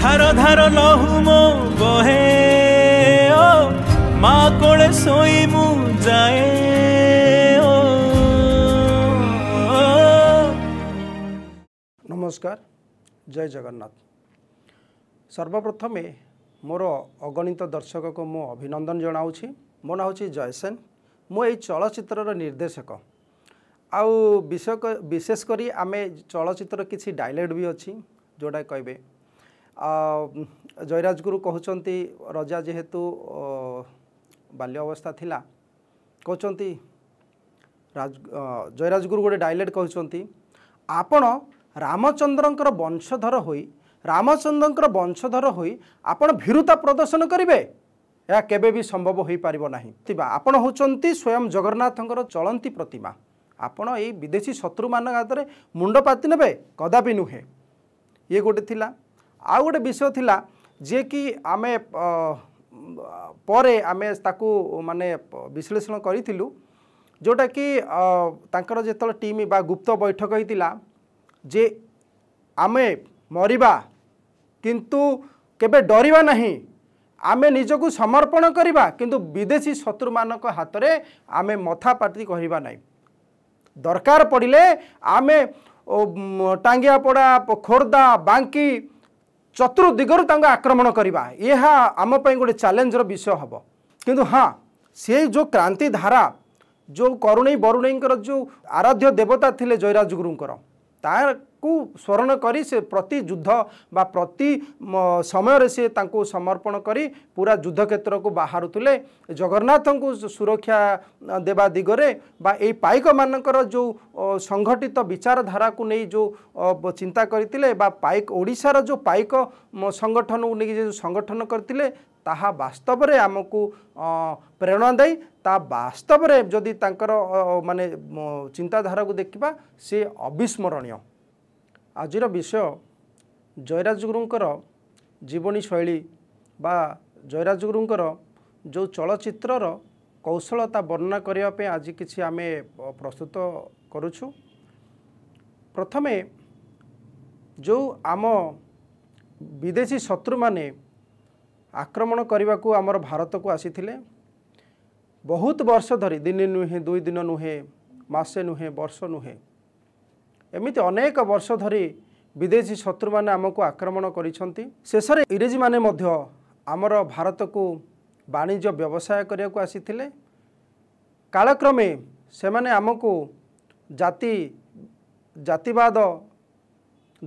ধার ধার লহুম বহে ও মা কোলে শোই মু যায় নমস্কার জয় জগন্নাথ সর্বপ্রথমে ମୋର ଅଗଣିତ ଦର୍ଶକକୁ ମୁଁ ଅଭିନନ୍ଦନ ଜଣାଉଛି ମୋ ନାଁ ହେଉଛି ଜୟସେନ ମୁଁ ଏଇ ଚଳଚ୍ଚିତ୍ରର ନିର୍ଦ୍ଦେଶକ ଆଉ ବିଶେଷ କରି ଆମେ ଚଳଚ୍ଚିତ୍ର କିଛି ଡାଇଲାଇଟ୍ ବି ଅଛି ଯେଉଁଟା କହିବେ ଜୟରାଜଗୁରୁ କହୁଛନ୍ତି ରଜା ଯେହେତୁ ବାଲ୍ୟ ଅବସ୍ଥା ଥିଲା କହୁଛନ୍ତି ରାଜ ଜୟରାଜଗୁରୁ ଗୋଟେ ଡାଇଲେଟ୍ କହୁଛନ୍ତି ଆପଣ ରାମଚନ୍ଦ୍ରଙ୍କର ବଂଶଧର ହୋଇ ରାମଚନ୍ଦ୍ରଙ୍କର ବଂଶଧର ହୋଇ ଆପଣ ଭୀରୁତା ପ୍ରଦର୍ଶନ କରିବେ ଏହା କେବେ ବି ସମ୍ଭବ ହୋଇପାରିବ ନାହିଁ ଥିବା ଆପଣ ହେଉଛନ୍ତି ସ୍ୱୟଂ ଜଗନ୍ନାଥଙ୍କର ଚଳନ୍ତି ପ୍ରତିମା ଆପଣ ଏଇ ବିଦେଶୀ ଶତ୍ରୁମାନଙ୍କ ହାତରେ ମୁଣ୍ଡ ପାତି ନେବେ କଦାପି ନୁହେଁ ଇଏ ଗୋଟେ ଥିଲା ଆଉ ଗୋଟେ ବିଷୟ ଥିଲା ଯିଏକି ଆମେ ପରେ ଆମେ ତାକୁ ମାନେ ବିଶ୍ଳେଷଣ କରିଥିଲୁ ଯେଉଁଟାକି ତାଙ୍କର ଯେତେବେଳେ ଟିମ୍ ବା ଗୁପ୍ତ ବୈଠକ ହୋଇଥିଲା ଯେ ଆମେ ମରିବା କିନ୍ତୁ କେବେ ଡରିବା ନାହିଁ ଆମେ ନିଜକୁ ସମର୍ପଣ କରିବା କିନ୍ତୁ ବିଦେଶୀ ଶତ୍ରୁମାନଙ୍କ ହାତରେ ଆମେ ମଥା ପାଟି କରିବା ନାହିଁ ଦରକାର ପଡ଼ିଲେ ଆମେ ଟାଙ୍ଗିଆପଡ଼ା ଖୋର୍ଦ୍ଧା ବାଙ୍କୀ ଚତୁର୍ଦିଗରୁ ତାଙ୍କୁ ଆକ୍ରମଣ କରିବା ଏହା ଆମ ପାଇଁ ଗୋଟେ ଚ୍ୟାଲେଞ୍ଜର ବିଷୟ ହେବ କିନ୍ତୁ ହଁ ସେ ଯେଉଁ କ୍ରାନ୍ତି ଧାରା ଯେଉଁ କରୁଣେଇ ବରୁଣେଇଙ୍କର ଯେଉଁ ଆରାଧ୍ୟ ଦେବତା ଥିଲେ ଜୟରାଜଗୁରୁଙ୍କର ତା କୁ ସ୍ମରଣ କରି ସେ ପ୍ରତି ଯୁଦ୍ଧ ବା ପ୍ରତି ସମୟରେ ସେ ତାଙ୍କୁ ସମର୍ପଣ କରି ପୁରା ଯୁଦ୍ଧକ୍ଷେତ୍ରକୁ ବାହାରୁଥିଲେ ଜଗନ୍ନାଥଙ୍କୁ ସୁରକ୍ଷା ଦେବା ଦିଗରେ ବା ଏଇ ପାଇକମାନଙ୍କର ଯେଉଁ ସଂଗଠିତ ବିଚାରଧାରାକୁ ନେଇ ଯେଉଁ ଚିନ୍ତା କରିଥିଲେ ବା ପାଇକ ଓଡ଼ିଶାର ଯେଉଁ ପାଇକ ସଂଗଠନକୁ ନେଇକି ଯେଉଁ ସଂଗଠନ କରିଥିଲେ ତାହା ବାସ୍ତବରେ ଆମକୁ ପ୍ରେରଣା ଦେଇ ତା ବାସ୍ତବରେ ଯଦି ତାଙ୍କର ମାନେ ଚିନ୍ତାଧାରାକୁ ଦେଖିବା ସେ ଅବିସ୍ମରଣୀୟ ଆଜିର ବିଷୟ ଜୟରାଜଗୁରୁଙ୍କର ଜୀବନୀ ଶୈଳୀ ବା ଜୟରାଜଗୁରୁଙ୍କର ଯେଉଁ ଚଳଚ୍ଚିତ୍ରର କୌଶଳତା ବର୍ଣ୍ଣନା କରିବା ପାଇଁ ଆଜି କିଛି ଆମେ ପ୍ରସ୍ତୁତ କରୁଛୁ ପ୍ରଥମେ ଯେଉଁ ଆମ ବିଦେଶୀ ଶତ୍ରୁମାନେ ଆକ୍ରମଣ କରିବାକୁ ଆମର ଭାରତକୁ ଆସିଥିଲେ ବହୁତ ବର୍ଷ ଧରି ଦିନେ ନୁହେଁ ଦୁଇ ଦିନ ନୁହେଁ ମାସେ ନୁହେଁ ବର୍ଷ ନୁହେଁ ଏମିତି ଅନେକ ବର୍ଷ ଧରି ବିଦେଶୀ ଶତ୍ରୁମାନେ ଆମକୁ ଆକ୍ରମଣ କରିଛନ୍ତି ଶେଷରେ ଇଂରେଜୀମାନେ ମଧ୍ୟ ଆମର ଭାରତକୁ ବାଣିଜ୍ୟ ବ୍ୟବସାୟ କରିବାକୁ ଆସିଥିଲେ କାଳକ୍ରମେ ସେମାନେ ଆମକୁ ଜାତି ଜାତିବାଦ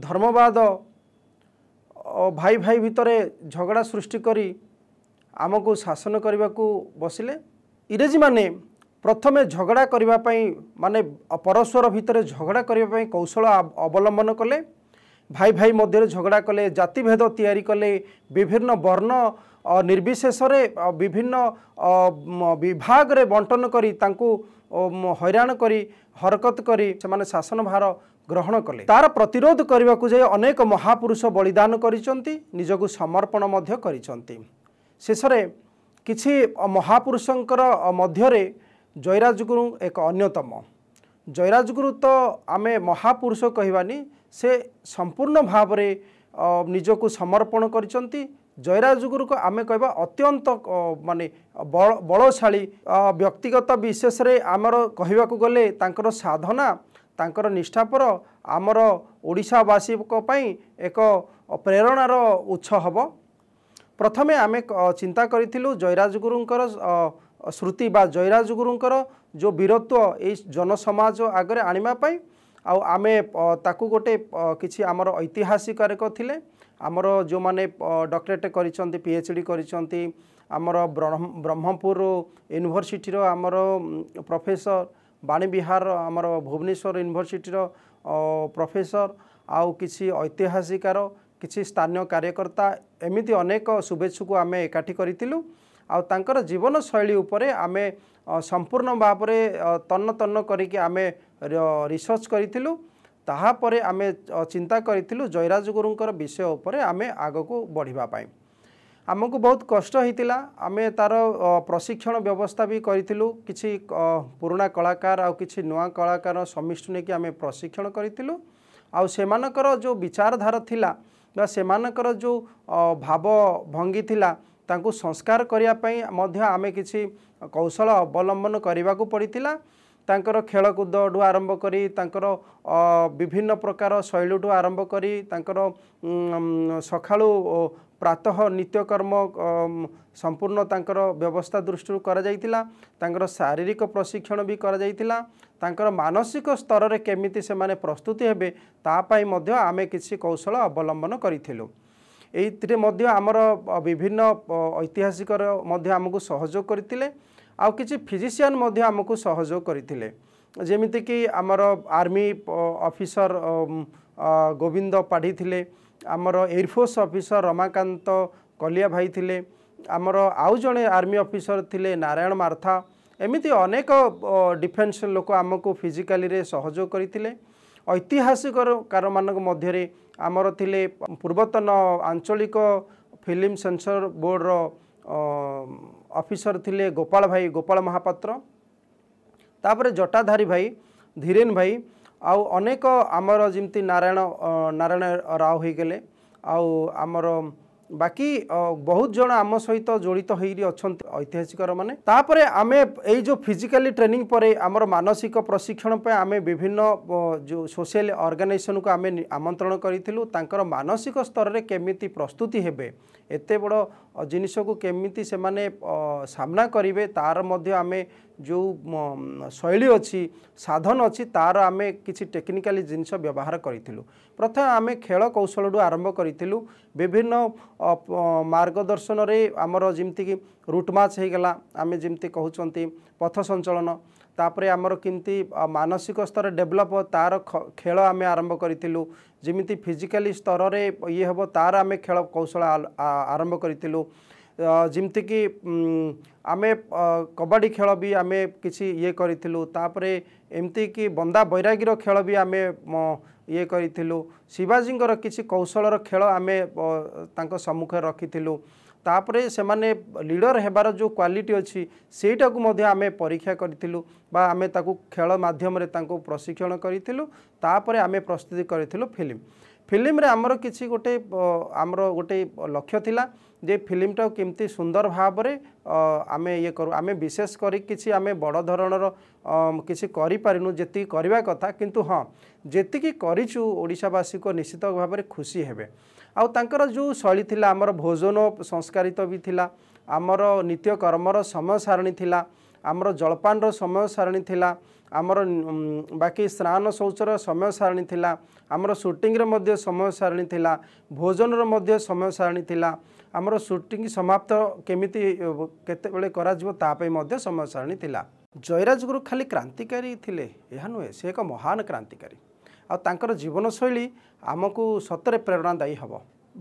ଧର୍ମବାଦ ଭାଇ ଭାଇ ଭିତରେ ଝଗଡ଼ା ସୃଷ୍ଟି କରି ଆମକୁ ଶାସନ କରିବାକୁ ବସିଲେ ଇଂରେଜୀମାନେ ପ୍ରଥମେ ଝଗଡ଼ା କରିବା ପାଇଁ ମାନେ ପରସ୍ପର ଭିତରେ ଝଗଡ଼ା କରିବା ପାଇଁ କୌଶଳ ଅବଲମ୍ବନ କଲେ ଭାଇ ଭାଇ ମଧ୍ୟରେ ଝଗଡ଼ା କଲେ ଜାତିଭେଦ ତିଆରି କଲେ ବିଭିନ୍ନ ବର୍ଣ୍ଣ ନିର୍ବିଶେଷରେ ବିଭିନ୍ନ ବିଭାଗରେ ବଣ୍ଟନ କରି ତାଙ୍କୁ ହଇରାଣ କରି ହରକତ କରି ସେମାନେ ଶାସନ ଭାର ଗ୍ରହଣ କଲେ ତାର ପ୍ରତିରୋଧ କରିବାକୁ ଯାଇ ଅନେକ ମହାପୁରୁଷ ବଳିଦାନ କରିଛନ୍ତି ନିଜକୁ ସମର୍ପଣ ମଧ୍ୟ କରିଛନ୍ତି ଶେଷରେ କିଛି ମହାପୁରୁଷଙ୍କର ମଧ୍ୟରେ ଜୟରାଜଗୁରୁ ଏକ ଅନ୍ୟତମ ଜୟରାଜଗୁରୁ ତ ଆମେ ମହାପୁରୁଷ କହିବାନି ସେ ସମ୍ପୂର୍ଣ୍ଣ ଭାବରେ ନିଜକୁ ସମର୍ପଣ କରିଛନ୍ତି ଜୟରାଜଗୁରୁକୁ ଆମେ କହିବା ଅତ୍ୟନ୍ତ ମାନେ ବଳଶାଳୀ ବ୍ୟକ୍ତିଗତ ବିଶେଷରେ ଆମର କହିବାକୁ ଗଲେ ତାଙ୍କର ସାଧନା ତାଙ୍କର ନିଷ୍ଠାପର ଆମର ଓଡ଼ିଶାବାସୀଙ୍କ ପାଇଁ ଏକ ପ୍ରେରଣାର ଉତ୍ସ ହେବ ପ୍ରଥମେ ଆମେ ଚିନ୍ତା କରିଥିଲୁ ଜୟରାଜଗୁରୁଙ୍କର শ্ରୁତି ବା ଜୟରାଜ ଗୁରୁଙ୍କର ଯେଉଁ ବୀରତ୍ୱ ଏଇ ଜନସମାଜ ଆଗରେ ଆଣିବା ପାଇଁ ଆଉ ଆମେ ତାକୁ ଗୋଟେ କିଛି ଆମର ଐତିହାସିକାରକ ଥିଲେ ଆମର ଯେଉଁମାନେ ଡକ୍ଟରେଟ୍ କରିଛନ୍ତି ପି ଏଚ୍ ଡି କରିଛନ୍ତି ଆମର ବ୍ରହ୍ମପୁର ୟୁନିଭର୍ସିଟିର ଆମର ପ୍ରଫେସର ବାଣୀବିହାର ଆମର ଭୁବନେଶ୍ୱର ୟୁନିଭର୍ସିଟିର ପ୍ରଫେସର ଆଉ କିଛି ଐତିହାସିକାର କିଛି ସ୍ଥାନୀୟ କାର୍ଯ୍ୟକର୍ତ୍ତା ଏମିତି ଅନେକ ଶୁଭେଚ୍ଛୁକୁ ଆମେ ଏକାଠି କରିଥିଲୁ ଆଉ ତାଙ୍କର ଜୀବନଶୈଳୀ ଉପରେ ଆମେ ସମ୍ପୂର୍ଣ୍ଣ ଭାବରେ ତନ୍ନ ତନ୍ନ କରିକି ଆମେ ରିସର୍ଚ୍ଚ କରିଥିଲୁ ତାହାପରେ ଆମେ ଚିନ୍ତା କରିଥିଲୁ ଜୟରାଜ ଗୁରୁଙ୍କର ବିଷୟ ଉପରେ ଆମେ ଆଗକୁ ବଢ଼ିବା ପାଇଁ ଆମକୁ ବହୁତ କଷ୍ଟ ହୋଇଥିଲା ଆମେ ତା'ର ପ୍ରଶିକ୍ଷଣ ବ୍ୟବସ୍ଥା ବି କରିଥିଲୁ କିଛି ପୁରୁଣା କଳାକାର ଆଉ କିଛି ନୂଆ କଳାକାର ସମିଷ୍ଟି ନେଇକି ଆମେ ପ୍ରଶିକ୍ଷଣ କରିଥିଲୁ ଆଉ ସେମାନଙ୍କର ଯେଉଁ ବିଚାରଧାରା ଥିଲା ବା ସେମାନଙ୍କର ଯେଉଁ ଭାବ ଭଙ୍ଗୀ ତାଙ୍କୁ ସଂସ୍କାର କରିବା ପାଇଁ ମଧ୍ୟ ଆମେ କିଛି କୌଶଳ ଅବଲମ୍ବନ କରିବାକୁ ପଡ଼ିଥିଲା ତାଙ୍କର ଖେଳକୁଦଠୁ ଆରମ୍ଭ କରି ତାଙ୍କର ବିଭିନ୍ନ ପ୍ରକାର ଶୈଳୀଠୁ ଆରମ୍ଭ କରି ତାଙ୍କର ସକାଳୁ ପ୍ରାତଃ ନିତ୍ୟକର୍ମ ସମ୍ପୂର୍ଣ୍ଣ ତାଙ୍କର ବ୍ୟବସ୍ଥା ଦୃଷ୍ଟିରୁ କରାଯାଇଥିଲା ତାଙ୍କର ଶାରୀରିକ ପ୍ରଶିକ୍ଷଣ ବି କରାଯାଇଥିଲା ତାଙ୍କର ମାନସିକ ସ୍ତରରେ କେମିତି ସେମାନେ ପ୍ରସ୍ତୁତି ହେବେ ତା ପାଇଁ ମଧ୍ୟ ଆମେ କିଛି କୌଶଳ ଅବଲମ୍ବନ କରିଥିଲୁ ଏଇଥିରେ ମଧ୍ୟ ଆମର ବିଭିନ୍ନ ଐତିହାସିକର ମଧ୍ୟ ଆମକୁ ସହଯୋଗ କରିଥିଲେ ଆଉ କିଛି ଫିଜିସିଆନ୍ ମଧ୍ୟ ଆମକୁ ସହଯୋଗ କରିଥିଲେ ଯେମିତିକି ଆମର ଆର୍ମି ଅଫିସର ଗୋବିନ୍ଦ ପାଢ଼ୀ ଥିଲେ ଆମର ଏୟାରଫୋର୍ସ ଅଫିସର ରମାକାନ୍ତ କଲିଆ ଭାଇ ଥିଲେ ଆମର ଆଉ ଜଣେ ଆର୍ମି ଅଫିସର ଥିଲେ ନାରାୟଣ ମାର୍ଥା ଏମିତି ଅନେକ ଡିଫେନ୍ସ ଲୋକ ଆମକୁ ଫିଜିକାଲିରେ ସହଯୋଗ କରିଥିଲେ ଐତିହାସିକ କାରମାନଙ୍କ ମଧ୍ୟରେ ଆମର ଥିଲେ ପୂର୍ବତନ ଆଞ୍ଚଳିକ ଫିଲ୍ମ ସେନ୍ସର ବୋର୍ଡ଼ର ଅଫିସର ଥିଲେ ଗୋପାଳ ଭାଇ ଗୋପାଳ ମହାପାତ୍ର ତାପରେ ଜଟାଧାରୀ ଭାଇ ଧୀରେନ ଭାଇ ଆଉ ଅନେକ ଆମର ଯେମିତି ନାରାୟଣ ନାରାୟଣ ରାଓ ହୋଇଗଲେ ଆଉ ଆମର বাকি বহুত জন আম সহিত জড়িত হয়ে অনেক ঐতিহাসিকর মানে তাপরে আমি এই যে ফিজিকালি ট্রেনিং পরে আমার মানসিক প্রশিক্ষণ আমি বিভিন্ন সোশিয়াল অর্গানাইজেসন কু আমি আমন্ত্রণ করেছিল তাঁর মানসিক স্তরের কেমিতি প্রস্তুতি হবে এত বড় জিনিসক কেমিতি সে সামনা করবে তার মধ্যে আমি ଯେଉଁ ଶୈଳୀ ଅଛି ସାଧନ ଅଛି ତାର ଆମେ କିଛି ଟେକ୍ନିକାଲି ଜିନିଷ ବ୍ୟବହାର କରିଥିଲୁ ପ୍ରଥମେ ଆମେ ଖେଳ କୌଶଳଠୁ ଆରମ୍ଭ କରିଥିଲୁ ବିଭିନ୍ନ ମାର୍ଗଦର୍ଶନରେ ଆମର ଯେମିତିକି ରୁଟମାଚ୍ ହୋଇଗଲା ଆମେ ଯେମିତି କହୁଛନ୍ତି ପଥ ସଞ୍ଚଳନ ତାପରେ ଆମର କେମିତି ମାନସିକ ସ୍ତର ଡେଭଲପ୍ ତାର ଖେଳ ଆମେ ଆରମ୍ଭ କରିଥିଲୁ ଯେମିତି ଫିଜିକାଲି ସ୍ତରରେ ଇଏ ହେବ ତାର ଆମେ ଖେଳ କୌଶଳ ଆରମ୍ଭ କରିଥିଲୁ ଯେମିତିକି ଆମେ କବାଡ଼ି ଖେଳ ବି ଆମେ କିଛି ଇଏ କରିଥିଲୁ ତାପରେ ଏମିତିକି ବନ୍ଦା ବୈରାଗୀର ଖେଳ ବି ଆମେ ଇଏ କରିଥିଲୁ ଶିବାଜୀଙ୍କର କିଛି କୌଶଳର ଖେଳ ଆମେ ତାଙ୍କ ସମ୍ମୁଖରେ ରଖିଥିଲୁ ତାପରେ ସେମାନେ ଲିଡ଼ର ହେବାର ଯେଉଁ କ୍ୱାଲିଟି ଅଛି ସେଇଟାକୁ ମଧ୍ୟ ଆମେ ପରୀକ୍ଷା କରିଥିଲୁ ବା ଆମେ ତାକୁ ଖେଳ ମାଧ୍ୟମରେ ତାଙ୍କୁ ପ୍ରଶିକ୍ଷଣ କରିଥିଲୁ ତାପରେ ଆମେ ପ୍ରସ୍ତୁତି କରିଥିଲୁ ଫିଲ୍ମ ଫିଲ୍ମରେ ଆମର କିଛି ଗୋଟେ ଆମର ଗୋଟେ ଲକ୍ଷ୍ୟ ଥିଲା ଯେ ଫିଲ୍ମଟାକୁ କେମିତି ସୁନ୍ଦର ଭାବରେ ଆମେ ଇଏ କରୁ ଆମେ ବିଶେଷ କରି କିଛି ଆମେ ବଡ଼ ଧରଣର କିଛି କରିପାରିନୁ ଯେତିକି କରିବା କଥା କିନ୍ତୁ ହଁ ଯେତିକି କରିଛୁ ଓଡ଼ିଶାବାସୀଙ୍କ ନିଶ୍ଚିତ ଭାବରେ ଖୁସି ହେବେ ଆଉ ତାଙ୍କର ଯେଉଁ ଶୈଳୀ ଥିଲା ଆମର ଭୋଜନ ସଂସ୍କାରିତ ବି ଥିଲା ଆମର ନିତ୍ୟକର୍ମର ସମୟ ସାରଣୀ ଥିଲା ଆମର ଜଳପାନର ସମୟ ସାରଣୀ ଥିଲା ଆମର ବାକି ସ୍ନାନ ଶୌଚର ସମୟ ସାରଣୀ ଥିଲା ଆମର ସୁଟିଂର ମଧ୍ୟ ସମୟ ସାରଣୀ ଥିଲା ଭୋଜନର ମଧ୍ୟ ସମୟ ସାରଣୀ ଥିଲା ଆମର ସୁଟିଂ ସମାପ୍ତ କେମିତି କେତେବେଳେ କରାଯିବ ତା ପାଇଁ ମଧ୍ୟ ସମୟ ସାରଣୀ ଥିଲା ଜୟରାଜଗୁରୁ ଖାଲି କ୍ରାନ୍ତିକାରୀ ଥିଲେ ଏହା ନୁହେଁ ସେ ଏକ ମହାନ କ୍ରାନ୍ତିକାରୀ ଆଉ ତାଙ୍କର ଜୀବନଶୈଳୀ ଆମକୁ ସତରେ ପ୍ରେରଣାଦାୟୀ ହେବ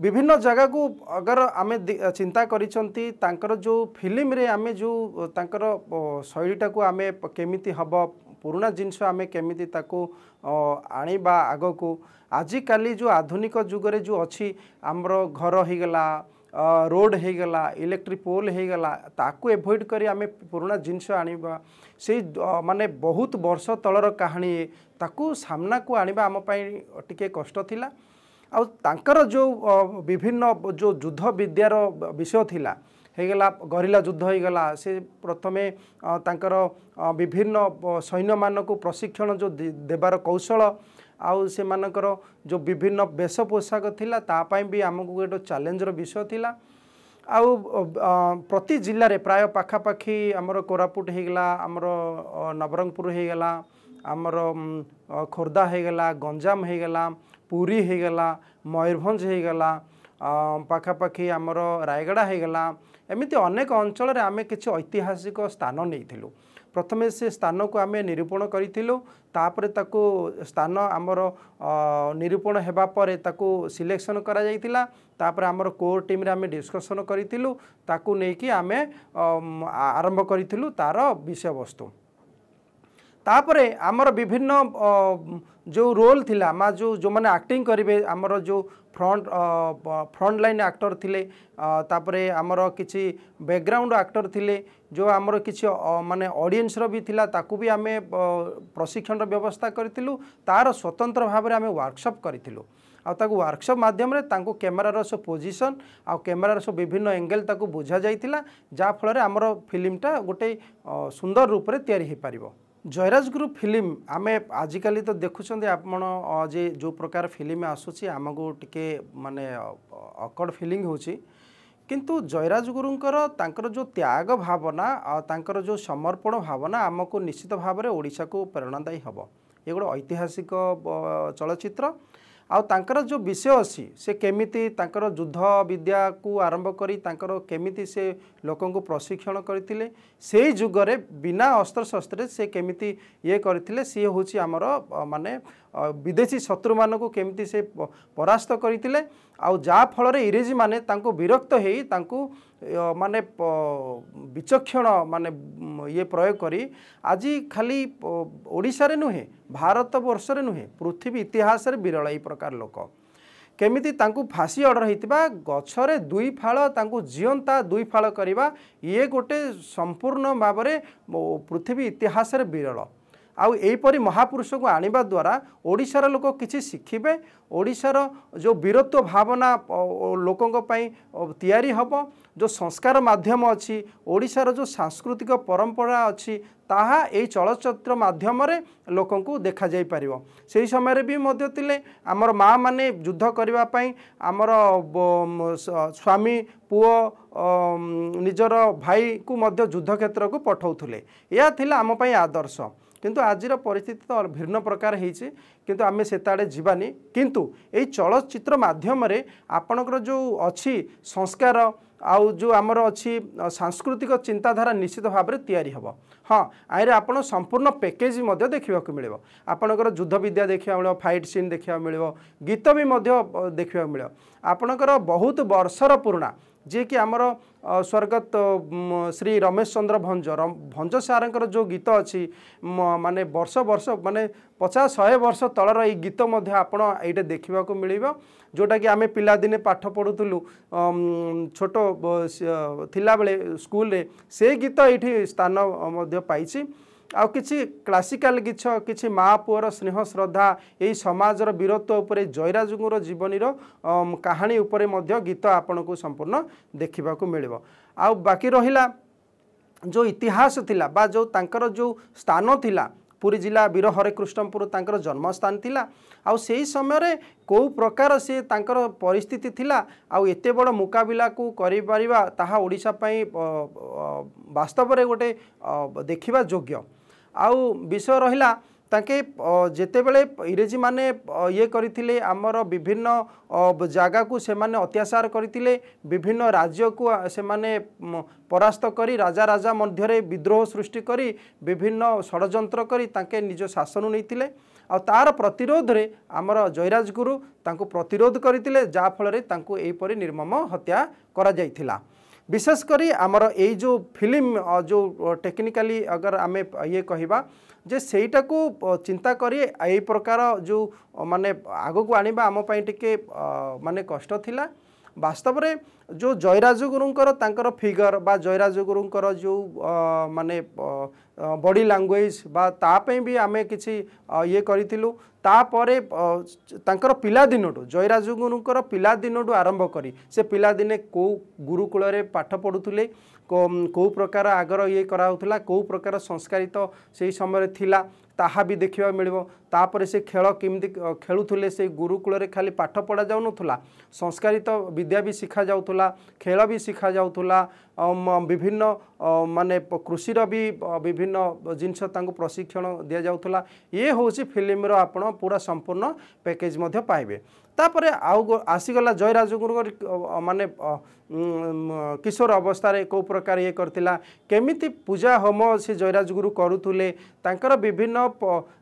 ବିଭିନ୍ନ ଜାଗାକୁ ଅଗର ଆମେ ଚିନ୍ତା କରିଛନ୍ତି ତାଙ୍କର ଯେଉଁ ଫିଲ୍ମରେ ଆମେ ଯେଉଁ ତାଙ୍କର ଶୈଳୀଟାକୁ ଆମେ କେମିତି ହେବ ପୁରୁଣା ଜିନିଷ ଆମେ କେମିତି ତାକୁ ଆଣିବା ଆଗକୁ ଆଜିକାଲି ଯେଉଁ ଆଧୁନିକ ଯୁଗରେ ଯେଉଁ ଅଛି ଆମର ଘର ହୋଇଗଲା ରୋଡ଼ ହୋଇଗଲା ଇଲେକ୍ଟ୍ରି ପୋଲ୍ ହୋଇଗଲା ତାକୁ ଏଭଏଡ଼୍ କରି ଆମେ ପୁରୁଣା ଜିନିଷ ଆଣିବା ସେଇ ମାନେ ବହୁତ ବର୍ଷ ତଳର କାହାଣୀ ତାକୁ ସାମ୍ନାକୁ ଆଣିବା ଆମ ପାଇଁ ଟିକିଏ କଷ୍ଟ ଥିଲା ଆଉ ତାଙ୍କର ଯେଉଁ ବିଭିନ୍ନ ଯେଉଁ ଯୁଦ୍ଧ ବିଦ୍ୟାର ବିଷୟ ଥିଲା ହେଇଗଲା ଗରିଲା ଯୁଦ୍ଧ ହେଇଗଲା ସେ ପ୍ରଥମେ ତାଙ୍କର ବିଭିନ୍ନ ସୈନ୍ୟମାନଙ୍କୁ ପ୍ରଶିକ୍ଷଣ ଯେଉଁ ଦେବାର କୌଶଳ ଆଉ ସେମାନଙ୍କର ଯେଉଁ ବିଭିନ୍ନ ବେଶ ପୋଷାକ ଥିଲା ତା ପାଇଁ ବି ଆମକୁ ଗୋଟେ ଚ୍ୟାଲେଞ୍ଜର ବିଷୟ ଥିଲା ଆଉ ପ୍ରତି ଜିଲ୍ଲାରେ ପ୍ରାୟ ପାଖାପାଖି ଆମର କୋରାପୁଟ ହେଇଗଲା ଆମର ନବରଙ୍ଗପୁର ହେଇଗଲା ଆମର ଖୋର୍ଦ୍ଧା ହେଇଗଲା ଗଞ୍ଜାମ ହେଇଗଲା ପୁରୀ ହେଇଗଲା ମୟୂରଭଞ୍ଜ ହେଇଗଲା ପାଖାପାଖି ଆମର ରାୟଗଡ଼ା ହେଇଗଲା ଏମିତି ଅନେକ ଅଞ୍ଚଳରେ ଆମେ କିଛି ଐତିହାସିକ ସ୍ଥାନ ନେଇଥିଲୁ ପ୍ରଥମେ ସେ ସ୍ଥାନକୁ ଆମେ ନିରୂପଣ କରିଥିଲୁ ତାପରେ ତାକୁ ସ୍ଥାନ ଆମର ନିରୂପଣ ହେବା ପରେ ତାକୁ ସିଲେକ୍ସନ୍ କରାଯାଇଥିଲା ତାପରେ ଆମର କୋର୍ ଟିମ୍ରେ ଆମେ ଡିସ୍କସନ୍ କରିଥିଲୁ ତାକୁ ନେଇକି ଆମେ ଆରମ୍ଭ କରିଥିଲୁ ତା'ର ବିଷୟବସ୍ତୁ ତାପରେ ଆମର ବିଭିନ୍ନ ଯେଉଁ ରୋଲ୍ ଥିଲା ମା ଯେଉଁ ଯେଉଁମାନେ ଆକ୍ଟିଂ କରିବେ ଆମର ଯେଉଁ ଫ୍ରଣ୍ଟ ଫ୍ରଣ୍ଟ ଲାଇନ୍ ଆକ୍ଟର ଥିଲେ ତାପରେ ଆମର କିଛି ବ୍ୟାକଗ୍ରାଉଣ୍ଡ ଆକ୍ଟର ଥିଲେ ଯେଉଁ ଆମର କିଛି ମାନେ ଅଡ଼ିଏନ୍ସର ବି ଥିଲା ତାକୁ ବି ଆମେ ପ୍ରଶିକ୍ଷଣର ବ୍ୟବସ୍ଥା କରିଥିଲୁ ତା'ର ସ୍ୱତନ୍ତ୍ର ଭାବରେ ଆମେ ୱାର୍କସପ୍ କରିଥିଲୁ ଆଉ ତାକୁ ୱାର୍କସପ୍ ମାଧ୍ୟମରେ ତାଙ୍କୁ କ୍ୟାମେରାର ସବୁ ପୋଜିସନ୍ ଆଉ କ୍ୟାମେରାର ସବୁ ବିଭିନ୍ନ ଏଙ୍ଗେଲ୍ ତାକୁ ବୁଝାଯାଇଥିଲା ଯାହାଫଳରେ ଆମର ଫିଲ୍ମଟା ଗୋଟେ ସୁନ୍ଦର ରୂପରେ ତିଆରି ହୋଇପାରିବ ଜୟରାଜ ଗୁରୁ ଫିଲ୍ମ ଆମେ ଆଜିକାଲି ତ ଦେଖୁଛନ୍ତି ଆପଣ ଯେ ଯେଉଁ ପ୍ରକାର ଫିଲ୍ମ ଆସୁଛି ଆମକୁ ଟିକେ ମାନେ ଅକଡ଼ ଫିଲିଂ ହେଉଛି କିନ୍ତୁ ଜୟରାଜ ଗୁରୁଙ୍କର ତାଙ୍କର ଯେଉଁ ତ୍ୟାଗ ଭାବନା ତାଙ୍କର ଯେଉଁ ସମର୍ପଣ ଭାବନା ଆମକୁ ନିଶ୍ଚିତ ଭାବରେ ଓଡ଼ିଶାକୁ ପ୍ରେରଣାଦାୟୀ ହେବ ଇଏ ଗୋଟେ ଐତିହାସିକ ଚଳଚ୍ଚିତ୍ର ଆଉ ତାଙ୍କର ଯେଉଁ ବିଷୟ ଅଛି ସେ କେମିତି ତାଙ୍କର ଯୁଦ୍ଧ ବିଦ୍ୟାକୁ ଆରମ୍ଭ କରି ତାଙ୍କର କେମିତି ସେ ଲୋକଙ୍କୁ ପ୍ରଶିକ୍ଷଣ କରିଥିଲେ ସେଇ ଯୁଗରେ ବିନା ଅସ୍ତ୍ରଶସ୍ତ୍ରରେ ସେ କେମିତି ଇଏ କରିଥିଲେ ସିଏ ହେଉଛି ଆମର ମାନେ ବିଦେଶୀ ଶତ୍ରୁମାନଙ୍କୁ କେମିତି ସେ ପରାସ୍ତ କରିଥିଲେ ଆଉ ଯାହାଫଳରେ ଇଂରେଜୀମାନେ ତାଙ୍କୁ ବିରକ୍ତ ହେଇ ତାଙ୍କୁ ମାନେ ବିଚକ୍ଷଣ ମାନେ ଇଏ ପ୍ରୟୋଗ କରି ଆଜି ଖାଲି ଓଡ଼ିଶାରେ ନୁହେଁ ଭାରତବର୍ଷରେ ନୁହେଁ ପୃଥିବୀ ଇତିହାସରେ ବିରଳ ଏହି ପ୍ରକାର ଲୋକ କେମିତି ତାଙ୍କୁ ଫାଶୀ ଅର୍ଡ଼ର ହୋଇଥିବା ଗଛରେ ଦୁଇ ଫାଳ ତାଙ୍କୁ ଜିଅନ୍ତା ଦୁଇ ଫାଳ କରିବା ଇଏ ଗୋଟେ ସମ୍ପୂର୍ଣ୍ଣ ଭାବରେ ପୃଥିବୀ ଇତିହାସରେ ବିରଳ ଆଉ ଏହିପରି ମହାପୁରୁଷକୁ ଆଣିବା ଦ୍ୱାରା ଓଡ଼ିଶାର ଲୋକ କିଛି ଶିଖିବେ ଓଡ଼ିଶାର ଯେଉଁ ବୀରତ୍ୱ ଭାବନା ଲୋକଙ୍କ ପାଇଁ ତିଆରି ହେବ ଯେଉଁ ସଂସ୍କାର ମାଧ୍ୟମ ଅଛି ଓଡ଼ିଶାର ଯେଉଁ ସାଂସ୍କୃତିକ ପରମ୍ପରା ଅଛି ତାହା ଏହି ଚଳଚ୍ଚିତ୍ର ମାଧ୍ୟମରେ ଲୋକଙ୍କୁ ଦେଖାଯାଇପାରିବ ସେହି ସମୟରେ ବି ମଧ୍ୟ ଥିଲେ ଆମର ମାଆମାନେ ଯୁଦ୍ଧ କରିବା ପାଇଁ ଆମର ସ୍ୱାମୀ ପୁଅ ନିଜର ଭାଇକୁ ମଧ୍ୟ ଯୁଦ୍ଧକ୍ଷେତ୍ରକୁ ପଠାଉଥିଲେ ଏହା ଥିଲା ଆମ ପାଇଁ ଆଦର୍ଶ କିନ୍ତୁ ଆଜିର ପରିସ୍ଥିତି ତ ଭିନ୍ନ ପ୍ରକାର ହେଇଛି କିନ୍ତୁ ଆମେ ସେତେଆଡ଼େ ଯିବାନି କିନ୍ତୁ ଏଇ ଚଳଚ୍ଚିତ୍ର ମାଧ୍ୟମରେ ଆପଣଙ୍କର ଯେଉଁ ଅଛି ସଂସ୍କାର ଆଉ ଯେଉଁ ଆମର ଅଛି ସାଂସ୍କୃତିକ ଚିନ୍ତାଧାରା ନିଶ୍ଚିତ ଭାବରେ ତିଆରି ହେବ ହଁ ଆଇରେ ଆପଣ ସମ୍ପୂର୍ଣ୍ଣ ପ୍ୟାକେଜ୍ ମଧ୍ୟ ଦେଖିବାକୁ ମିଳିବ ଆପଣଙ୍କର ଯୁଦ୍ଧ ବିଦ୍ୟା ଦେଖିବାକୁ ମିଳିବ ଫାଇଟ୍ ସିନ୍ ଦେଖିବାକୁ ମିଳିବ ଗୀତ ବି ମଧ୍ୟ ଦେଖିବାକୁ ମିଳିବ ଆପଣଙ୍କର ବହୁତ ବର୍ଷର ପୁରୁଣା ଯିଏକି ଆମର ସ୍ୱର୍ଗତ ଶ୍ରୀ ରମେଶ ଚନ୍ଦ୍ର ଭଞ୍ଜ ଭଞ୍ଜ ସାର୍ଙ୍କର ଯେଉଁ ଗୀତ ଅଛି ମାନେ ବର୍ଷ ବର୍ଷ ମାନେ ପଚାଶ ଶହେ ବର୍ଷ ତଳର ଏଇ ଗୀତ ମଧ୍ୟ ଆପଣ ଏଇଟା ଦେଖିବାକୁ ମିଳିବ ଯେଉଁଟାକି ଆମେ ପିଲାଦିନେ ପାଠ ପଢ଼ୁଥିଲୁ ଛୋଟ ଥିଲାବେଳେ ସ୍କୁଲରେ ସେ ଗୀତ ଏଇଠି ସ୍ଥାନ ମଧ୍ୟ ପାଇଛି ଆଉ କିଛି କ୍ଲାସିକାଲ ଗୀଚ କିଛି ମା ପୁଅର ସ୍ନେହ ଶ୍ରଦ୍ଧା ଏହି ସମାଜର ବୀରତ୍ୱ ଉପରେ ଜୟରାଜଙ୍କର ଜୀବନୀର କାହାଣୀ ଉପରେ ମଧ୍ୟ ଗୀତ ଆପଣଙ୍କୁ ସମ୍ପୂର୍ଣ୍ଣ ଦେଖିବାକୁ ମିଳିବ ଆଉ ବାକି ରହିଲା ଯେଉଁ ଇତିହାସ ଥିଲା ବା ଯେଉଁ ତାଙ୍କର ଯେଉଁ ସ୍ଥାନ ଥିଲା ପୁରୀ ଜିଲ୍ଲା ବୀର ହରେକୃଷ୍ଣପୁର ତାଙ୍କର ଜନ୍ମସ୍ଥାନ ଥିଲା ଆଉ ସେହି ସମୟରେ କେଉଁ ପ୍ରକାର ସିଏ ତାଙ୍କର ପରିସ୍ଥିତି ଥିଲା ଆଉ ଏତେ ବଡ଼ ମୁକାବିଲାକୁ କରିପାରିବା ତାହା ଓଡ଼ିଶା ପାଇଁ ବାସ୍ତବରେ ଗୋଟେ ଦେଖିବା ଯୋଗ୍ୟ ଆଉ ବିଷୟ ରହିଲା ତାଙ୍କେ ଯେତେବେଳେ ଇଂରେଜୀମାନେ ଇଏ କରିଥିଲେ ଆମର ବିଭିନ୍ନ ଜାଗାକୁ ସେମାନେ ଅତ୍ୟାଚାର କରିଥିଲେ ବିଭିନ୍ନ ରାଜ୍ୟକୁ ସେମାନେ ପରାସ୍ତ କରି ରାଜା ରାଜା ମଧ୍ୟରେ ବିଦ୍ରୋହ ସୃଷ୍ଟି କରି ବିଭିନ୍ନ ଷଡ଼ଯନ୍ତ୍ର କରି ତାଙ୍କେ ନିଜ ଶାସନ ନେଇଥିଲେ ଆଉ ତାର ପ୍ରତିରୋଧରେ ଆମର ଜୟରାଜଗୁରୁ ତାଙ୍କୁ ପ୍ରତିରୋଧ କରିଥିଲେ ଯାହାଫଳରେ ତାଙ୍କୁ ଏହିପରି ନିର୍ମମ ହତ୍ୟା କରାଯାଇଥିଲା ବିଶେଷ କରି ଆମର ଏଇ ଯେଉଁ ଫିଲ୍ମ ଯେଉଁ ଟେକ୍ନିକାଲି ଅଗର ଆମେ ଇଏ କହିବା ଯେ ସେଇଟାକୁ ଚିନ୍ତା କରି ଏଇ ପ୍ରକାର ଯେଉଁ ମାନେ ଆଗକୁ ଆଣିବା ଆମ ପାଇଁ ଟିକେ ମାନେ କଷ୍ଟ ଥିଲା ବାସ୍ତବରେ ଯେଉଁ ଜୟରାଜଗୁରୁଙ୍କର ତାଙ୍କର ଫିଗର ବା ଜୟରାଜଗୁରୁଙ୍କର ଯେଉଁ ମାନେ ବଡ଼ି ଲାଙ୍ଗୁଏଜ୍ ବା ତା ପାଇଁ ବି ଆମେ କିଛି ଇଏ କରିଥିଲୁ ତାପରେ ତାଙ୍କର ପିଲାଦିନଠୁ ଜୟରାଜଗୁରୁଙ୍କର ପିଲାଦିନଠୁ ଆରମ୍ଭ କରି ସେ ପିଲାଦିନେ କେଉଁ ଗୁରୁକୂଳରେ ପାଠ ପଢ଼ୁଥିଲେ କେଉଁ ପ୍ରକାର ଆଗର ଇଏ କରାହେଉଥିଲା କେଉଁ ପ୍ରକାର ସଂସ୍କାରିତ ସେହି ସମୟରେ ଥିଲା ତାହା ବି ଦେଖିବାକୁ ମିଳିବ ତାପରେ ସେ ଖେଳ କେମିତି ଖେଳୁଥିଲେ ସେ ଗୁରୁକୂଳରେ ଖାଲି ପାଠ ପଢ଼ା ଯାଉନଥିଲା ସଂସ୍କାରିତ ବିଦ୍ୟା ବି ଶିଖାଯାଉଥିଲା ଖେଳ ବି ଶିଖାଯାଉଥିଲା ବିଭିନ୍ନ ମାନେ କୃଷିର ବି ବିଭିନ୍ନ ଜିନିଷ ତାଙ୍କୁ ପ୍ରଶିକ୍ଷଣ ଦିଆଯାଉଥିଲା ଇଏ ହେଉଛି ଫିଲ୍ମର ଆପଣ ପୁରା ସମ୍ପୂର୍ଣ୍ଣ ପ୍ୟାକେଜ୍ ମଧ୍ୟ ପାଇବେ ତାପରେ ଆଉ ଆସିଗଲା ଜୟରାଜଗୁରୁଙ୍କ ମାନେ କିଶୋର ଅବସ୍ଥାରେ କେଉଁ ପ୍ରକାର ଇଏ କରିଥିଲା କେମିତି ପୂଜା ହୋମ ସେ ଜୟରାଜ ଗୁରୁ କରୁଥିଲେ ତାଙ୍କର ବିଭିନ୍ନ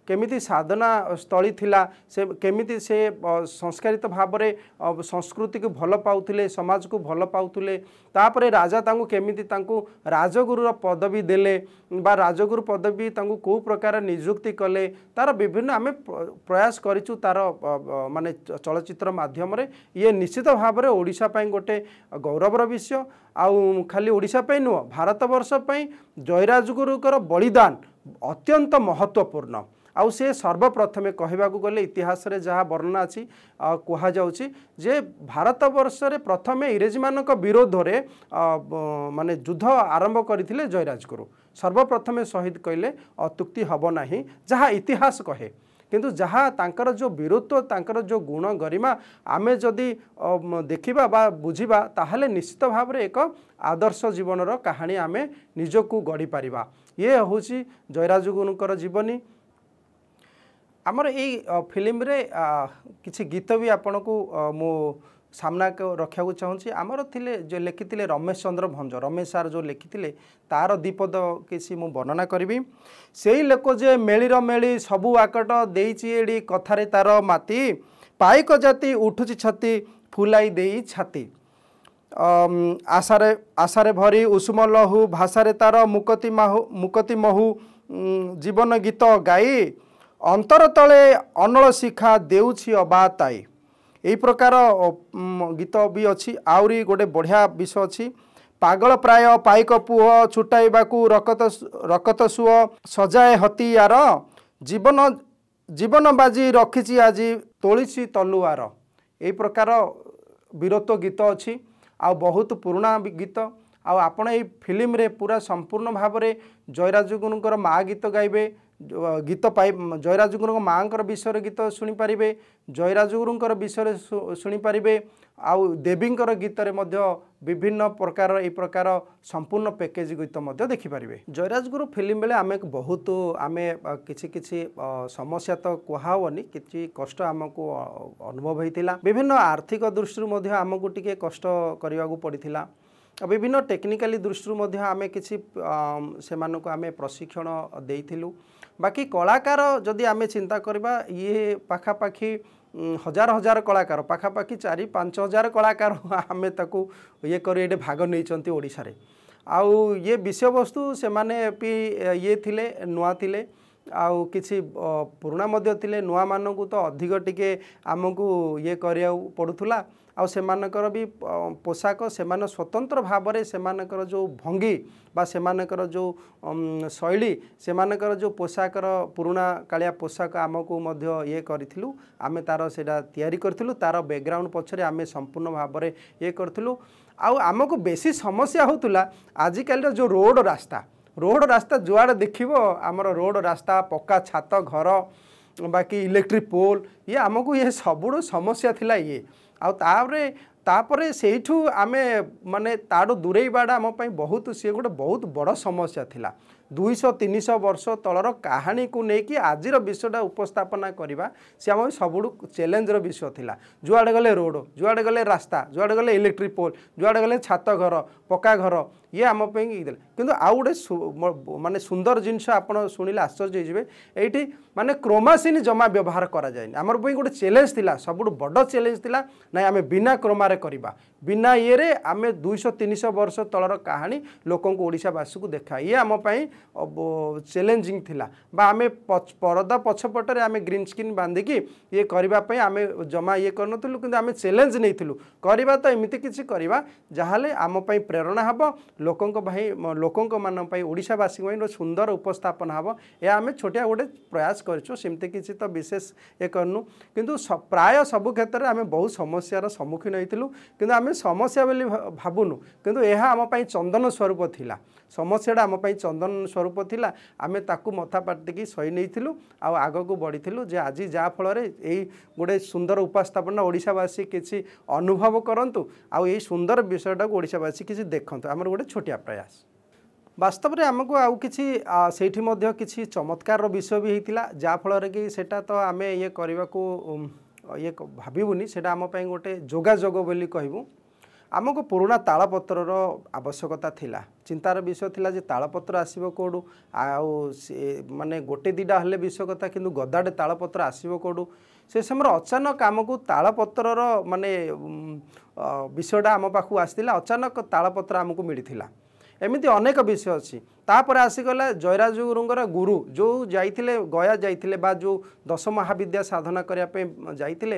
କେମିତି ସାଧନା ସ୍ଥଳୀ ଥିଲା ସେ କେମିତି ସେ ସଂସ୍କାରିତ ଭାବରେ ସଂସ୍କୃତିକୁ ଭଲ ପାଉଥିଲେ ସମାଜକୁ ଭଲ ପାଉଥିଲେ ତାପରେ ରାଜା ତାଙ୍କୁ କେମିତି ତାଙ୍କୁ ରାଜଗୁରୁର ପଦବୀ ଦେଲେ ବା ରାଜଗୁରୁ ପଦବୀ ତାଙ୍କୁ କେଉଁ ପ୍ରକାର ନିଯୁକ୍ତି କଲେ ତାର ବିଭିନ୍ନ ଆମେ ପ୍ରୟାସ କରିଛୁ ତାର ମାନେ ଚଳଚ୍ଚିତ୍ର ମାଧ୍ୟମରେ ଇଏ ନିଶ୍ଚିତ ଭାବରେ ଓଡ଼ିଶା ପାଇଁ ଗୋଟେ ଗୌରବର ବିଷୟ ଆଉ ଖାଲି ଓଡ଼ିଶା ପାଇଁ ନୁହଁ ଭାରତବର୍ଷ ପାଇଁ ଜୟରାଜଗୁରୁଙ୍କର ବଳିଦାନ ଅତ୍ୟନ୍ତ ମହତ୍ତ୍ୱପୂର୍ଣ୍ଣ ଆଉ ସେ ସର୍ବପ୍ରଥମେ କହିବାକୁ ଗଲେ ଇତିହାସରେ ଯାହା ବର୍ଣ୍ଣନା ଅଛି କୁହାଯାଉଛି ଯେ ଭାରତବର୍ଷରେ ପ୍ରଥମେ ଇଂରେଜମାନଙ୍କ ବିରୋଧରେ ମାନେ ଯୁଦ୍ଧ ଆରମ୍ଭ କରିଥିଲେ ଜୟରାଜଗୁରୁ ସର୍ବପ୍ରଥମେ ଶହୀଦ କହିଲେ ଅତ୍ୟୁକ୍ତି ହେବ ନାହିଁ ଯାହା ଇତିହାସ କହେ କିନ୍ତୁ ଯାହା ତାଙ୍କର ଯେଉଁ ବୀରତ୍ୱ ତାଙ୍କର ଯେଉଁ ଗୁଣ ଗରିମା ଆମେ ଯଦି ଦେଖିବା ବା ବୁଝିବା ତାହେଲେ ନିଶ୍ଚିତ ଭାବରେ ଏକ ଆଦର୍ଶ ଜୀବନର କାହାଣୀ ଆମେ ନିଜକୁ ଗଢ଼ିପାରିବା ଇଏ ହେଉଛି ଜୟରାଜଗୁରୁଙ୍କର ଜୀବନୀ ଆମର ଏଇ ଫିଲ୍ମରେ କିଛି ଗୀତ ବି ଆପଣଙ୍କୁ ମୁଁ ସାମ୍ନା ରଖିବାକୁ ଚାହୁଁଛି ଆମର ଥିଲେ ଯେଉଁ ଲେଖିଥିଲେ ରମେଶ ଚନ୍ଦ୍ର ଭଞ୍ଜ ରମେଶ ସାର୍ ଯେଉଁ ଲେଖିଥିଲେ ତାର ଦ୍ୱିପଦ କିଛି ମୁଁ ବର୍ଣ୍ଣନା କରିବି ସେଇ ଲୋକ ଯେ ମେଳିର ମେଳି ସବୁ ଆକଟ ଦେଇଛି ଏଡ଼ି କଥାରେ ତାର ମାତି ପାଇକ ଜାତି ଉଠୁଛି ଛାତି ଫୁଲାଇ ଦେଇ ଛାତି ଆଶାରେ ଆଶାରେ ଭରି ଉଷୁମ ଲହୁ ଭାଷାରେ ତାର ମୁକତି ମାହୁ ମୁକତି ମହୁ ଜୀବନ ଗୀତ ଗାଇ ଅନ୍ତର ତଳେ ଅନଳ ଶିଖା ଦେଉଛି ଅବା ତାଈ ଏଇ ପ୍ରକାର ଗୀତ ବି ଅଛି ଆହୁରି ଗୋଟେ ବଢ଼ିଆ ବିଷୟ ଅଛି ପାଗଳ ପ୍ରାୟ ପାଇକ ପୁଅ ଛୁଟାଇବାକୁ ରକତ ରକତ ସୁଅ ସଜାଏ ହତିଆର ଜୀବନ ଜୀବନ ବାଜି ରଖିଛି ଆଜି ତୋଳିଛି ତଲୁଆର ଏଇ ପ୍ରକାର ବୀରତ୍ୱ ଗୀତ ଅଛି ଆଉ ବହୁତ ପୁରୁଣା ଗୀତ ଆଉ ଆପଣ ଏଇ ଫିଲ୍ମରେ ପୁରା ସମ୍ପୂର୍ଣ୍ଣ ଭାବରେ ଜୟରାଜଗୁରୁଙ୍କର ମା' ଗୀତ ଗାଇବେ ଗୀତ ପାଇ ଜୟରାଜଗୁରୁଙ୍କ ମାଆଙ୍କର ବିଷୟରେ ଗୀତ ଶୁଣିପାରିବେ ଜୟରାଜଗୁରୁଙ୍କର ବିଷୟରେ ଶୁଣିପାରିବେ ଆଉ ଦେବୀଙ୍କର ଗୀତରେ ମଧ୍ୟ ବିଭିନ୍ନ ପ୍ରକାରର ଏଇ ପ୍ରକାର ସମ୍ପୂର୍ଣ୍ଣ ପ୍ୟାକେଜ୍ ଗୀତ ମଧ୍ୟ ଦେଖିପାରିବେ ଜୟରାଜଗୁରୁ ଫିଲ୍ମ ବେଳେ ଆମେ ବହୁତ ଆମେ କିଛି କିଛି ସମସ୍ୟା ତ କୁହାହେବନି କିଛି କଷ୍ଟ ଆମକୁ ଅନୁଭବ ହୋଇଥିଲା ବିଭିନ୍ନ ଆର୍ଥିକ ଦୃଷ୍ଟିରୁ ମଧ୍ୟ ଆମକୁ ଟିକିଏ କଷ୍ଟ କରିବାକୁ ପଡ଼ିଥିଲା ଆଉ ବିଭିନ୍ନ ଟେକ୍ନିକାଲି ଦୃଷ୍ଟିରୁ ମଧ୍ୟ ଆମେ କିଛି ସେମାନଙ୍କୁ ଆମେ ପ୍ରଶିକ୍ଷଣ ଦେଇଥିଲୁ ବାକି କଳାକାର ଯଦି ଆମେ ଚିନ୍ତା କରିବା ଇଏ ପାଖାପାଖି ହଜାର ହଜାର କଳାକାର ପାଖାପାଖି ଚାରି ପାଞ୍ଚ ହଜାର କଳାକାର ଆମେ ତାକୁ ଇଏ କରି ଏଠି ଭାଗ ନେଇଛନ୍ତି ଓଡ଼ିଶାରେ ଆଉ ଇଏ ବିଷୟବସ୍ତୁ ସେମାନେ ବି ଇଏ ଥିଲେ ନୂଆ ଥିଲେ ଆଉ କିଛି ପୁରୁଣା ମଧ୍ୟ ଥିଲେ ନୂଆମାନଙ୍କୁ ତ ଅଧିକ ଟିକେ ଆମକୁ ଇଏ କରିବାକୁ ପଡ଼ୁଥିଲା ଆଉ ସେମାନଙ୍କର ବି ପୋଷାକ ସେମାନେ ସ୍ୱତନ୍ତ୍ର ଭାବରେ ସେମାନଙ୍କର ଯେଉଁ ଭଙ୍ଗୀ ବା ସେମାନଙ୍କର ଯେଉଁ ଶୈଳୀ ସେମାନଙ୍କର ଯେଉଁ ପୋଷାକର ପୁରୁଣା କାଳିଆ ପୋଷାକ ଆମକୁ ମଧ୍ୟ ଇଏ କରିଥିଲୁ ଆମେ ତା'ର ସେଇଟା ତିଆରି କରିଥିଲୁ ତା'ର ବ୍ୟାକ୍ଗ୍ରାଉଣ୍ଡ ପଛରେ ଆମେ ସମ୍ପୂର୍ଣ୍ଣ ଭାବରେ ଇଏ କରିଥିଲୁ ଆଉ ଆମକୁ ବେଶୀ ସମସ୍ୟା ହେଉଥିଲା ଆଜିକାଲିର ଯେଉଁ ରୋଡ଼ ରାସ୍ତା ରୋଡ଼ ରାସ୍ତା ଯୁଆଡ଼େ ଦେଖିବ ଆମର ରୋଡ଼ ରାସ୍ତା ପକ୍କା ଛାତ ଘର ବାକି ଇଲେକ୍ଟ୍ରିକ୍ ପୋଲ୍ ଇଏ ଆମକୁ ଇଏ ସବୁଠୁ ସମସ୍ୟା ଥିଲା ଇଏ ଆଉ ତାପରେ ତାପରେ ସେଇଠୁ ଆମେ ମାନେ ତାଠୁ ଦୂରେଇବାଟା ଆମ ପାଇଁ ବହୁତ ସିଏ ଗୋଟେ ବହୁତ ବଡ଼ ସମସ୍ୟା ଥିଲା ଦୁଇଶହ ତିନିଶହ ବର୍ଷ ତଳର କାହାଣୀକୁ ନେଇକି ଆଜିର ବିଷୟଟା ଉପସ୍ଥାପନା କରିବା ସେ ଆମ ପାଇଁ ସବୁଠୁ ଚ୍ୟାଲେଞ୍ଜର ବିଷୟ ଥିଲା ଯୁଆଡ଼େ ଗଲେ ରୋଡ଼ ଯୁଆଡ଼େ ଗଲେ ରାସ୍ତା ଯୁଆଡ଼େ ଗଲେ ଇଲେକ୍ଟ୍ରିକ୍ ପୋଲ୍ ଯୁଆଡ଼େ ଗଲେ ଛାତ ଘର ପକ୍କା ଘର ଇଏ ଆମ ପାଇଁ ଦେଲେ କିନ୍ତୁ ଆଉ ଗୋଟେ ମାନେ ସୁନ୍ଦର ଜିନିଷ ଆପଣ ଶୁଣିଲେ ଆଶ୍ଚର୍ଯ୍ୟ ହେଇଯିବେ ଏଇଠି ମାନେ କ୍ରୋମାସିନ୍ ଜମା ବ୍ୟବହାର କରାଯାଏନି ଆମର ପାଇଁ ଗୋଟେ ଚ୍ୟାଲେଞ୍ଜ ଥିଲା ସବୁଠୁ ବଡ଼ ଚ୍ୟାଲେଞ୍ଜ ଥିଲା ନାଇଁ ଆମେ ବିନା କ୍ରୋମାରେ କରିବା ବିନା ଇଏରେ ଆମେ ଦୁଇଶହ ତିନିଶହ ବର୍ଷ ତଳର କାହାଣୀ ଲୋକଙ୍କୁ ଓଡ଼ିଶାବାସୀକୁ ଦେଖା ଇଏ ଆମ ପାଇଁ ଚ୍ୟାଲେଞ୍ଜିଂ ଥିଲା ବା ଆମେ ପରଦା ପଛପଟରେ ଆମେ ଗ୍ରୀନ୍ ସ୍କ୍ରିନ୍ ବାନ୍ଧିକି ଇଏ କରିବା ପାଇଁ ଆମେ ଜମା ଇଏ କରିନଥିଲୁ କିନ୍ତୁ ଆମେ ଚ୍ୟାଲେଞ୍ଜ ନେଇଥିଲୁ କରିବା ତ ଏମିତି କିଛି କରିବା ଯାହାହେଲେ ଆମ ପାଇଁ ପ୍ରେରଣା ହେବ ଲୋକଙ୍କ ପାଇଁ ଲୋକଙ୍କ ମାନଙ୍କ ପାଇଁ ଓଡ଼ିଶାବାସୀଙ୍କ ପାଇଁ ଗୋଟେ ସୁନ୍ଦର ଉପସ୍ଥାପନ ହେବ ଏହା ଆମେ ଛୋଟିଆ ଗୋଟେ ପ୍ରୟାସ କରିଛୁ ସେମିତି କିଛି ତ ବିଶେଷ ଇଏ କରୁନୁ କିନ୍ତୁ ପ୍ରାୟ ସବୁ କ୍ଷେତ୍ରରେ ଆମେ ବହୁତ ସମସ୍ୟାର ସମ୍ମୁଖୀନ ହେଇଥିଲୁ କିନ୍ତୁ ଆମେ ସମସ୍ୟା ବୋଲି ଭାବୁନୁ କିନ୍ତୁ ଏହା ଆମ ପାଇଁ ଚନ୍ଦନ ସ୍ୱରୂପ ଥିଲା ସମସ୍ୟାଟା ଆମ ପାଇଁ ଚନ୍ଦନ ସ୍ୱରୂପ ଥିଲା ଆମେ ତାକୁ ମଥା ପାଟିକି ସହି ନେଇଥିଲୁ ଆଉ ଆଗକୁ ବଢ଼ିଥିଲୁ ଯେ ଆଜି ଯାହାଫଳରେ ଏଇ ଗୋଟେ ସୁନ୍ଦର ଉପସ୍ଥାପନା ଓଡ଼ିଶାବାସୀ କିଛି ଅନୁଭବ କରନ୍ତୁ ଆଉ ଏଇ ସୁନ୍ଦର ବିଷୟଟାକୁ ଓଡ଼ିଶାବାସୀ କିଛି ଦେଖନ୍ତୁ ଆମର ଗୋଟେ ଛୋଟିଆ ପ୍ରୟାସ ବାସ୍ତବରେ ଆମକୁ ଆଉ କିଛି ସେଇଠି ମଧ୍ୟ କିଛି ଚମତ୍କାରର ବିଷୟ ବି ହେଇଥିଲା ଯାହାଫଳରେ କି ସେଇଟା ତ ଆମେ ଇଏ କରିବାକୁ ଇଏ ଭାବିବୁନି ସେଇଟା ଆମ ପାଇଁ ଗୋଟେ ଯୋଗାଯୋଗ ବୋଲି କହିବୁ ଆମକୁ ପୁରୁଣା ତାଳପତ୍ରର ଆବଶ୍ୟକତା ଥିଲା ଚିନ୍ତାର ବିଷୟ ଥିଲା ଯେ ତାଳପତ୍ର ଆସିବ କେଉଁଠୁ ଆଉ ସେ ମାନେ ଗୋଟେ ଦୁଇଟା ହେଲେ ବିଷୟ କଥା କିନ୍ତୁ ଗଦାଟେ ତାଳପତ୍ର ଆସିବ କେଉଁଠୁ ସେ ସମୟରେ ଅଚାନକ ଆମକୁ ତାଳପତ୍ରର ମାନେ ବିଷୟଟା ଆମ ପାଖକୁ ଆସିଥିଲା ଅଚାନକ ତାଳପତ୍ର ଆମକୁ ମିଳିଥିଲା ଏମିତି ଅନେକ ବିଷୟ ଅଛି ତାପରେ ଆସିଗଲା ଜୟରାଜ ଗୁରୁଙ୍କର ଗୁରୁ ଯେଉଁ ଯାଇଥିଲେ ଗୟା ଯାଇଥିଲେ ବା ଯେଉଁ ଦଶ ମହାବିଦ୍ୟା ସାଧନା କରିବା ପାଇଁ ଯାଇଥିଲେ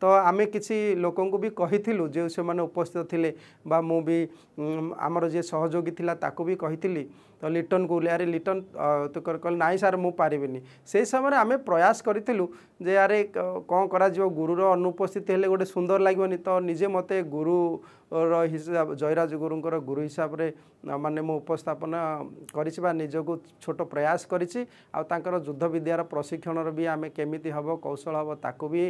ତ ଆମେ କିଛି ଲୋକଙ୍କୁ ବି କହିଥିଲୁ ଯେଉଁ ସେମାନେ ଉପସ୍ଥିତ ଥିଲେ ବା ମୁଁ ବି ଆମର ଯିଏ ସହଯୋଗୀ ଥିଲା ତାକୁ ବି କହିଥିଲି ତ ଲିଟନ୍କୁ ଆରେ ଲିଟନ୍ ତୁ କହିଲେ ନାଇଁ ସାର୍ ମୁଁ ପାରିବିନି ସେହି ସମୟରେ ଆମେ ପ୍ରୟାସ କରିଥିଲୁ ଯେ ଆରେ କ'ଣ କରାଯିବ ଗୁରୁର ଅନୁପସ୍ଥିତି ହେଲେ ଗୋଟେ ସୁନ୍ଦର ଲାଗିବନି ତ ନିଜେ ମୋତେ ଗୁରୁର ହିସାବ ଜୟରାଜ ଗୁରୁଙ୍କର ଗୁରୁ ହିସାବରେ ମାନେ ମୁଁ ଉପସ୍ଥାପନା କରିଛି ବା ନିଜକୁ ଛୋଟ ପ୍ରୟାସ କରିଛି ଆଉ ତାଙ୍କର ଯୁଦ୍ଧ ବିଦ୍ୟାର ପ୍ରଶିକ୍ଷଣର ବି ଆମେ କେମିତି ହେବ କୌଶଳ ହେବ ତାକୁ ବି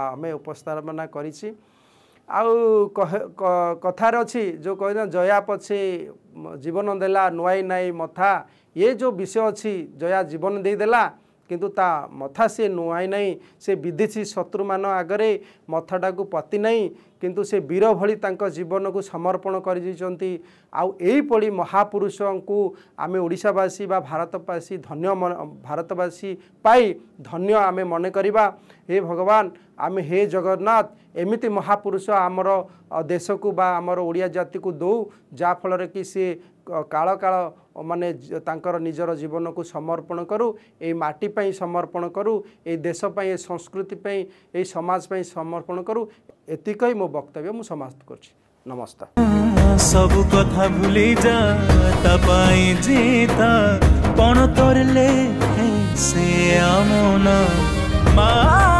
ଆମେ ଉପ ପ୍ରସ୍ତାବନା କରିଛି ଆଉ କଥାରେ ଅଛି ଯେଉଁ କହିଲେ ଜୟା ପଛେ ଜୀବନ ଦେଲା ନୁଆଇ ନାଇ ମଥା ଏ ଯେଉଁ ବିଷୟ ଅଛି ଜୟା ଜୀବନ ଦେଇଦେଲା କିନ୍ତୁ ତା ମଥା ସିଏ ନୁଆଁ ନାହିଁ ସେ ବିଦେଶୀ ଶତ୍ରୁମାନ ଆଗରେ ମଥାଟାକୁ ପତି ନାହିଁ କିନ୍ତୁ ସେ ବୀର ଭଳି ତାଙ୍କ ଜୀବନକୁ ସମର୍ପଣ କରିଦେଇଛନ୍ତି ଆଉ ଏହିପରି ମହାପୁରୁଷଙ୍କୁ ଆମେ ଓଡ଼ିଶାବାସୀ ବା ଭାରତବାସୀ ଧନ୍ୟ ଭାରତବାସୀ ପାଇ ଧନ୍ୟ ଆମେ ମନେ କରିବା ହେ ଭଗବାନ ଆମେ ହେ ଜଗନ୍ନାଥ ଏମିତି ମହାପୁରୁଷ ଆମର ଦେଶକୁ ବା ଆମର ଓଡ଼ିଆ ଜାତିକୁ ଦେଉ ଯାହାଫଳରେ କି ସିଏ କାଳ କାଳ ମାନେ ତାଙ୍କର ନିଜର ଜୀବନକୁ ସମର୍ପଣ କରୁ ଏଇ ମାଟି ପାଇଁ ସମର୍ପଣ କରୁ ଏଇ ଦେଶ ପାଇଁ ଏ ସଂସ୍କୃତି ପାଇଁ ଏଇ ସମାଜ ପାଇଁ ସମର୍ପଣ କରୁ ଏତିକି ମୋ ବକ୍ତବ୍ୟ ମୁଁ ସମାପ୍ତ କରୁଛି ନମସ୍କାର ସବୁ କଥା ଭୁଲି